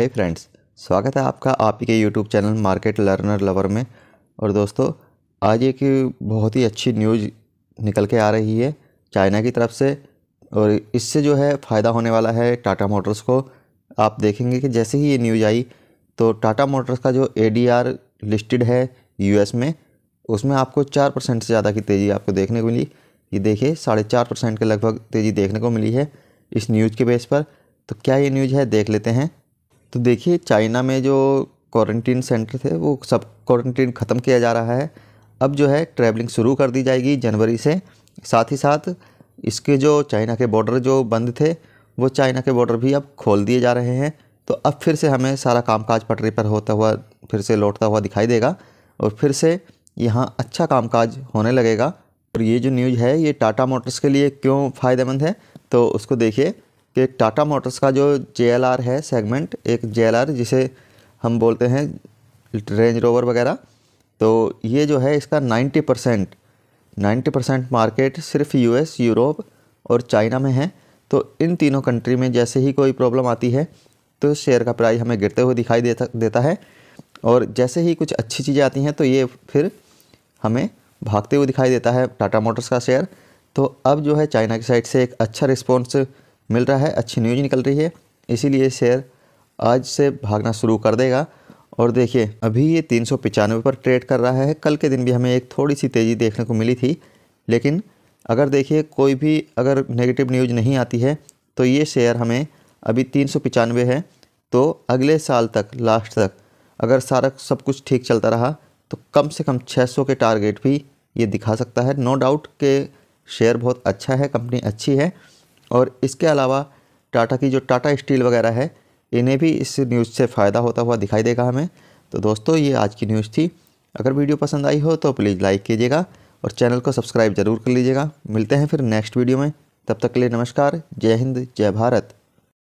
हे hey friends स्वागत है आपका आप ही के YouTube channel market learner lover में और दोस्तों आज एक बहुत ही अच्छी न्यूज निकल के आ रही है चाइना की तरफ से और इससे जो है फ़ायदा होने वाला है टाटा मोटर्स को आप देखेंगे कि जैसे ही ये न्यूज आई तो टाटा मोटर्स का जो ए लिस्टेड है यू में उसमें आपको चार परसेंट से ज़्यादा की तेज़ी आपको देखने को मिली ये देखिए साढ़े चार परसेंट के लगभग तेज़ी देखने को मिली है इस न्यूज़ के बेस पर तो क्या ये न्यूज़ है देख लेते हैं तो देखिए चाइना में जो क्वारंटीन सेंटर थे वो सब क्वारंटीन ख़त्म किया जा रहा है अब जो है ट्रैवलिंग शुरू कर दी जाएगी जनवरी से साथ ही साथ इसके जो चाइना के बॉर्डर जो बंद थे वो चाइना के बॉर्डर भी अब खोल दिए जा रहे हैं तो अब फिर से हमें सारा कामकाज पटरी पर होता हुआ फिर से लौटता हुआ दिखाई देगा और फिर से यहाँ अच्छा कामकाज होने लगेगा और ये जो न्यूज़ है ये टाटा मोटर्स के लिए क्यों फ़ायदेमंद है तो उसको देखिए कि टाटा मोटर्स का जो जे है सेगमेंट एक जे जिसे हम बोलते हैं रेंज रोवर वगैरह तो ये जो है इसका 90 परसेंट नाइन्टी परसेंट मार्केट सिर्फ यूएस यूरोप और चाइना में है तो इन तीनों कंट्री में जैसे ही कोई प्रॉब्लम आती है तो शेयर का प्राइस हमें गिरते हुए दिखाई देता देता है और जैसे ही कुछ अच्छी चीज़ें आती हैं तो ये फिर हमें भागते हुए दिखाई देता है टाटा मोटर्स का शेयर तो अब जो है चाइना की साइड से एक अच्छा रिस्पॉन्स मिल रहा है अच्छी न्यूज निकल रही है इसीलिए शेयर आज से भागना शुरू कर देगा और देखिए अभी ये तीन पर ट्रेड कर रहा है कल के दिन भी हमें एक थोड़ी सी तेज़ी देखने को मिली थी लेकिन अगर देखिए कोई भी अगर नेगेटिव न्यूज नहीं आती है तो ये शेयर हमें अभी तीन है तो अगले साल तक लास्ट तक अगर सारा सब कुछ ठीक चलता रहा तो कम से कम 600 के टारगेट भी ये दिखा सकता है नो डाउट के शेयर बहुत अच्छा है कंपनी अच्छी है और इसके अलावा टाटा की जो टाटा स्टील वगैरह है इन्हें भी इस न्यूज़ से फ़ायदा होता हुआ दिखाई देगा हमें तो दोस्तों ये आज की न्यूज़ थी अगर वीडियो पसंद आई हो तो प्लीज़ लाइक कीजिएगा और चैनल को सब्सक्राइब ज़रूर कर लीजिएगा मिलते हैं फिर नेक्स्ट वीडियो में तब तक के लिए नमस्कार जय हिंद जय भारत